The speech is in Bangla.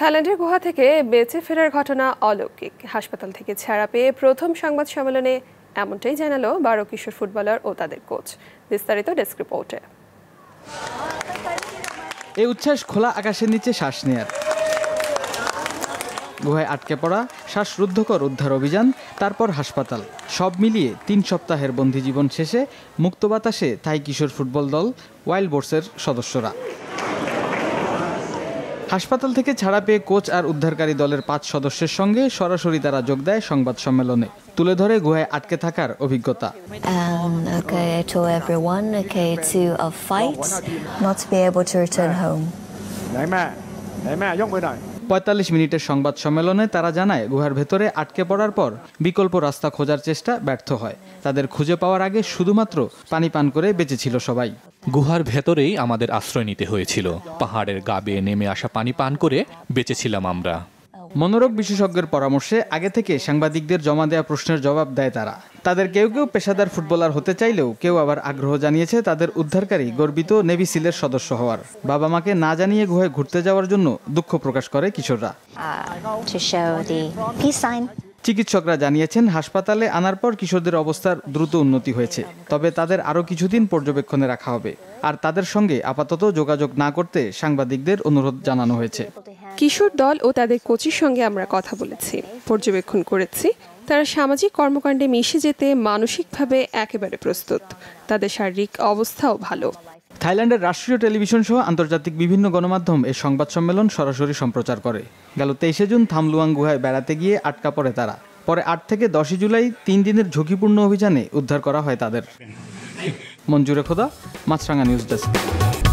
থাইল্যান্ডের গুহা থেকে বেঁচে ফেরার ঘটনা অলৌকিক হাসপাতাল থেকে ছাড়া পেয়ে প্রথম সংবাদ সম্মেলনে এমনটাই জানালো বারো কিশোর ফুটবলার ও তাদের কোচ বিস্তারিত ডেস্ক রিপোর্টে এই উচ্ছ্বাস খোলা আকাশের নিচে শ্বাস নেয়ার গুহায় আটকে পড়া শ্বাসরুদ্ধকর উদ্ধার অভিযান তারপর হাসপাতাল সব মিলিয়ে তিন সপ্তাহের বন্দি জীবন শেষে মুক্ত বাতাসে থাই কিশোর ফুটবল দল ওয়াইল্ড বোর্ডসের সদস্যরা হাসপাতাল থেকে ছাড়া পেয়ে কোচ আর উদ্ধারকারী দলের পাঁচ সদস্যের সঙ্গে সরাসরি তারা যোগ দেয় সংবাদ সম্মেলনে তুলে ধরে গুহায় আটকে থাকার অভিজ্ঞতা um, পঁয়তাল্লিশ মিনিটের সংবাদ সম্মেলনে তারা জানায় গুহার ভেতরে আটকে পড়ার পর বিকল্প রাস্তা খোঁজার চেষ্টা ব্যর্থ হয় তাদের খুঁজে পাওয়ার আগে শুধুমাত্র পানি পান করে বেঁচেছিল সবাই গুহার ভেতরেই আমাদের আশ্রয় নিতে হয়েছিল পাহাড়ের গা বেয়ে নেমে আসা পানি পান করে বেঁচেছিলাম আমরা মনোরোগ বিশেষজ্ঞের পরামর্শে আগে থেকে সাংবাদিকদের জমা দেওয়া প্রশ্নের জবাব দেয় তারা তাদের কেউ কেউ পেশাদার ফুটবলার হতে চাইলেও কেউ আবার আগ্রহ জানিয়েছে তাদের উদ্ধারকারী গর্বিত নেভি সিলের সদস্য হওয়ার বাবা মাকে না জানিয়ে গুহায় ঘুরতে যাওয়ার জন্য দুঃখ প্রকাশ করে কিশোররা চিকিৎসকরা জানিয়েছেন হাসপাতালে আনার পর কিশোরদের অবস্থার দ্রুত উন্নতি হয়েছে তবে তাদের আরও কিছুদিন পর্যবেক্ষণে রাখা হবে আর তাদের সঙ্গে আপাতত যোগাযোগ না করতে সাংবাদিকদের অনুরোধ জানানো হয়েছে কিশোর দল ও তাদের কোচির সঙ্গে আমরা কথা বলেছি পর্যবেক্ষণ করেছি তারা সামাজিক কর্মকাণ্ডে মিশে যেতে মানসিকভাবে একেবারে প্রস্তুত তাদের শারীরিক অবস্থাও ভালো থাইল্যান্ডের রাষ্ট্রীয় টেলিভিশন সহ আন্তর্জাতিক বিভিন্ন গণমাধ্যম এ সংবাদ সম্মেলন সরাসরি সম্প্রচার করে গেল তেইশে জুন থামলুয়াং গুহায় বেড়াতে গিয়ে আটকা পড়ে তারা পরে আট থেকে দশই জুলাই তিন দিনের ঝুঁকিপূর্ণ অভিযানে উদ্ধার করা হয় তাদের মঞ্জুরে খোদা মাছরাঙা নিউজ ডেস্ক